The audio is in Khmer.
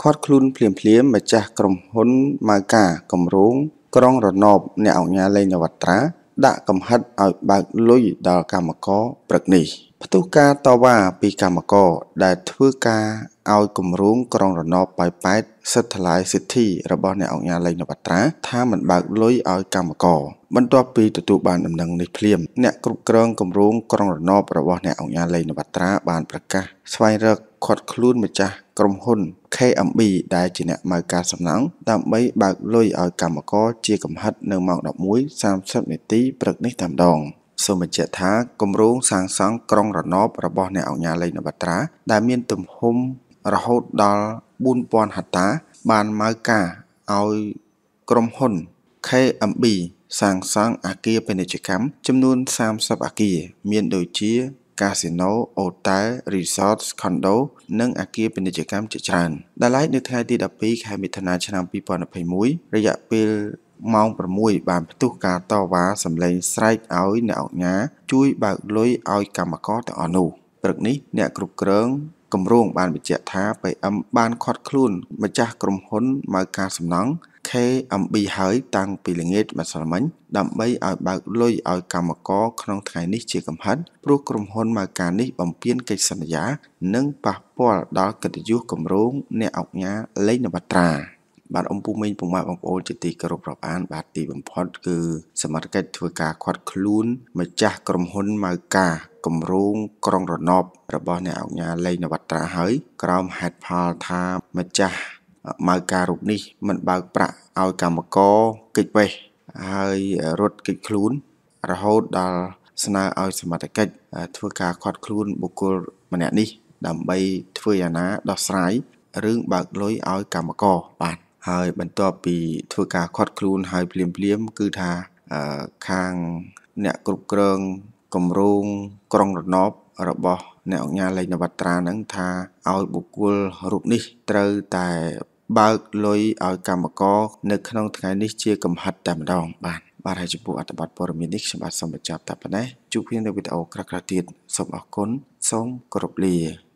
ខាត់ខ្លួនភ្លាមភ្លាមម្ចាស់ក្រុមហ៊ុនម៉ៅការកម្រងក្រុងរណបអ្នកអង្គការលេងនវត្រាដាក់កំហិតឲ្យបើកលុយដល់កម្មករព្រឹកនេះ ផ្ទុះការតវ៉ាពីកម្មករដែលធ្វើការឲ្យគម្រោងក្រុងរណបប៉ោយប៉ែតសិទ្ធិឡាយសិទ្ធិរបស់អ្នកអង្គការលេងនវត្រាថាមិនបើកលុយឲ្យកម្មករបន្ទាប់ពីទទួលបានដំណឹងនេះភ្លាមអ្នកគ្រប់គ្រងគម្រោងក្រុងរណបរបស់អ្នកអង្គការលេងនវត្រាបានប្រកាសស្វែងរកខាត់ខ្លួនម្ចាស់ក្រុមហ៊ុន KMB ដែលជាអ្នកម៉ៅការសំណង់ដើម្បីបើកលុយឲ្យកម្មករជាកំហិតនៅម៉ោង11:30នាទីព្រឹកនេះតែម្ដង។សូមបញ្ជាក់ថាគម្រោងសាងសង់ក្រុងរណបរបស់អ្នកអង្គការលេខនវត្រាដែលមានទំហំរហូតដល់4000ហិកតា បានមកការឲ្យក្រុមហ៊ុន KMB សាងសង់អគារពាណិជ្ជកម្មចំនួន30អគារមានដូចជាកាស៊ីណូអូតែលរីសតខុនដូនិងអគារពាណិជ្ជកម្មជាច្រើនដែលឡែកនៅថ្ងៃទី12ខែមិថុនាឆ្នាំ2021រយៈពេលម៉ោង6បាន ផ្ទុះការតវ៉ាសម្លេងស្រែកឲ្យអ្នកអង្គការជួយ បើកលុយឲ្យកម្មករទាំងអស់នោះព្រឹកនេះអ្នកគ្រប់គ្រងគម្រោងបានបញ្ជាក់ថា PM បានខាត់ខ្លួនម្ចាស់ក្រុមហ៊ុនមកការសំណង់ MB ហើយតាំងពីល្ងាចម្សិលមិញដើម្បីឲ្យបើកលុយឲ្យកម្មករក្នុងថ្ងៃនេះជាកំហិត ព្រោះក្រុមហ៊ុនមកការនេះបំពេញកិច្ចសន្យានិងប៉ះពាល់ដល់កិត្តិយសគម្រោងអ្នកអង្គការលេខនវត្រាបាទអំពូមីងពុកម៉ែបងប្អូនជាទីគោរពរាប់អាន បាទទីបំផុត គឺសមាជិកធ្វើការ ខាត់ខ្លួនម្ចាស់ក្រុមហ៊ុនម៉ៅការគម្រោងក្រុងរណបរបស់ អ្នកអង្គការលេខនវត្រាហើយក្រោមហេតុផលថាម្ចាស់ម៉ៅការរូបនេះ មិនបើកប្រាក់ឲ្យកម្មករគេចវេសហើយរត់គេចខ្លួន រហូតដល់ស្នើឲ្យសមត្ថកិច្ចធ្វើការខាត់ខ្លួន បុគ្គលម្នាក់នេះ ដើម្បីធ្វើយ៉ាងណាដោះស្រាយរឿងបើកលុយឲ្យកម្មករបាទហើយបន្ទាប់ពីធ្វើការខាត់ខ្លួនហើយភ្លាមភ្លាមគឺថាខាងអ្នកគ្រប់គ្រងគម្រោងក្រុងរណបរបស់ អ្នកអង្គការលេខនវត្រានឹងថាឲ្យបុគ្គលរូបនេះត្រូវតែបើកលុយឲ្យកម្មករនៅក្នុងថ្ងៃនេះជាកំហិតតែម្ដងបាទបាទហើយចំពោះអត្ថបទព័ត៌មាននេះខ្ញុំបាទសូមបញ្ចប់តែប៉ុណ្ណេះជួបគ្នានៅវីដេអូក្រោយៗទៀតសូមអរគុណសូមគោរពលា